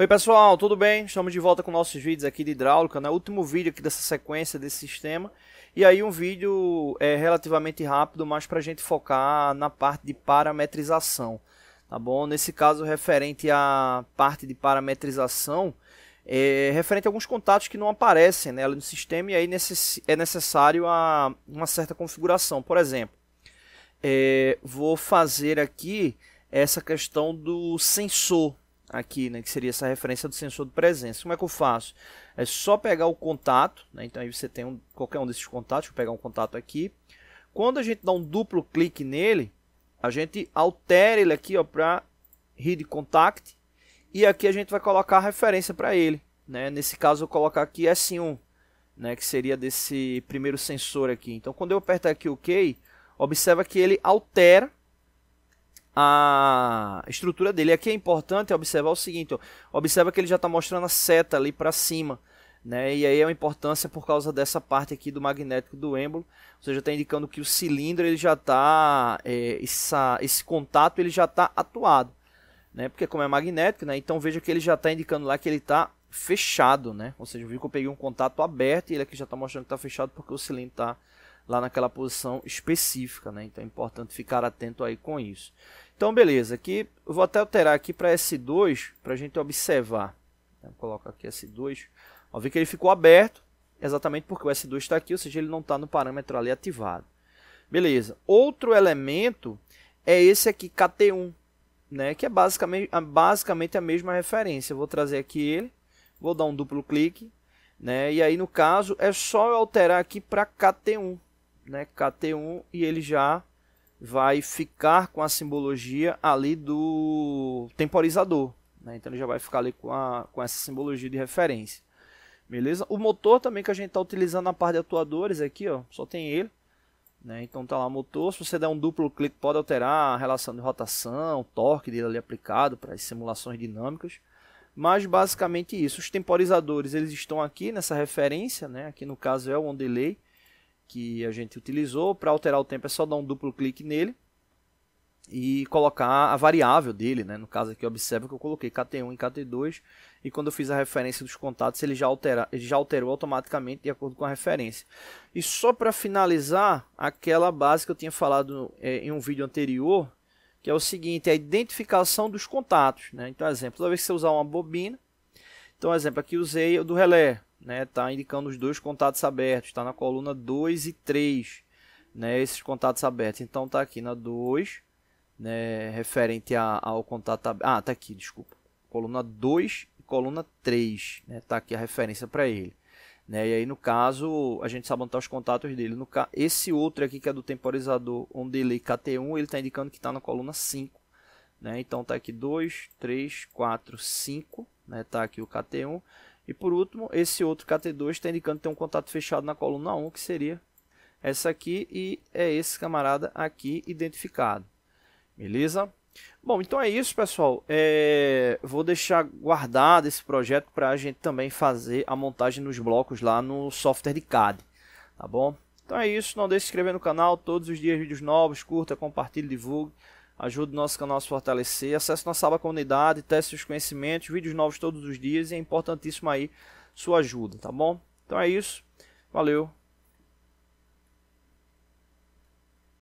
Oi pessoal, tudo bem? Estamos de volta com nossos vídeos aqui de hidráulica, né? Último vídeo aqui dessa sequência desse sistema. E aí um vídeo é, relativamente rápido, mas para a gente focar na parte de parametrização, tá bom? Nesse caso, referente à parte de parametrização, é, referente a alguns contatos que não aparecem né, no sistema e aí necess é necessário a, uma certa configuração. Por exemplo, é, vou fazer aqui essa questão do sensor, aqui, né, que seria essa referência do sensor de presença. Como é que eu faço? É só pegar o contato, né, então aí você tem um, qualquer um desses contatos, vou pegar um contato aqui. Quando a gente dá um duplo clique nele, a gente altera ele aqui para Read Contact e aqui a gente vai colocar a referência para ele. Né? Nesse caso eu colocar aqui S1, né, que seria desse primeiro sensor aqui. Então quando eu apertar aqui OK, observa que ele altera a estrutura dele. Aqui é importante observar o seguinte, ó, observa que ele já está mostrando a seta ali para cima. Né? E aí é uma importância por causa dessa parte aqui do magnético do êmbolo, ou seja, está indicando que o cilindro ele já está, é, essa, esse contato ele já está atuado, né? Porque como é magnético, né? Então veja que ele já está indicando lá que ele está fechado, né? Ou seja, viu que eu peguei um contato aberto e ele aqui já está mostrando que está fechado porque o cilindro está lá naquela posição específica, né? Então é importante ficar atento aí com isso. Então beleza, aqui eu vou até alterar aqui para S2 para a gente observar. Então, coloca aqui S2. Ó, ver que ele ficou aberto, exatamente porque o S2 está aqui, ou seja, ele não está no parâmetro ali ativado. Beleza. Outro elemento é esse aqui, KT1, né? que é basicamente, basicamente a mesma referência. Eu vou trazer aqui ele, vou dar um duplo clique, né? e aí no caso é só eu alterar aqui para KT1 né, KT1 e ele já vai ficar com a simbologia ali do temporizador. Né? Então ele já vai ficar ali com, a, com essa simbologia de referência. Beleza? O motor também que a gente está utilizando na parte de atuadores aqui, ó, só tem ele. Né? Então está lá o motor, se você der um duplo clique pode alterar a relação de rotação, torque dele ali aplicado para as simulações dinâmicas. Mas basicamente isso, os temporizadores eles estão aqui nessa referência, né? aqui no caso é o on delay que a gente utilizou. Para alterar o tempo é só dar um duplo clique nele e colocar a variável dele, né? No caso aqui, observa que eu coloquei KT1 e KT2 e quando eu fiz a referência dos contatos, ele já, altera, ele já alterou automaticamente de acordo com a referência. E só para finalizar, aquela base que eu tinha falado é, em um vídeo anterior, que é o seguinte, a identificação dos contatos, né? Então, exemplo, toda vez que você usar uma bobina, então, exemplo, aqui usei o do relé, né, tá indicando os dois contatos abertos, está na coluna 2 e 3, né, esses contatos abertos. Então está aqui na 2, né, referente a, ao contato aberto. Ah, está aqui, desculpa. Coluna 2 e coluna 3, né, tá aqui a referência para ele. Né, e aí, no caso, a gente sabe onde tá os contatos dele. No ca... Esse outro aqui, que é do temporizador um delay KT1, ele está indicando que está na coluna 5. Né? Então está aqui 2, 3, 4, 5, Está aqui o KT1. E por último, esse outro KT2 está indicando ter um contato fechado na coluna 1, que seria essa aqui, e é esse camarada aqui identificado. Beleza? Bom, então é isso, pessoal. É... Vou deixar guardado esse projeto para a gente também fazer a montagem nos blocos lá no software de CAD. Tá bom? Então é isso. Não deixe de se inscrever no canal. Todos os dias vídeos novos. Curta, compartilhe, divulgue. Ajude o nosso canal a se fortalecer. Acesse nossa aba comunidade, teste os conhecimentos, vídeos novos todos os dias. E é importantíssimo aí sua ajuda, tá bom? Então é isso. Valeu.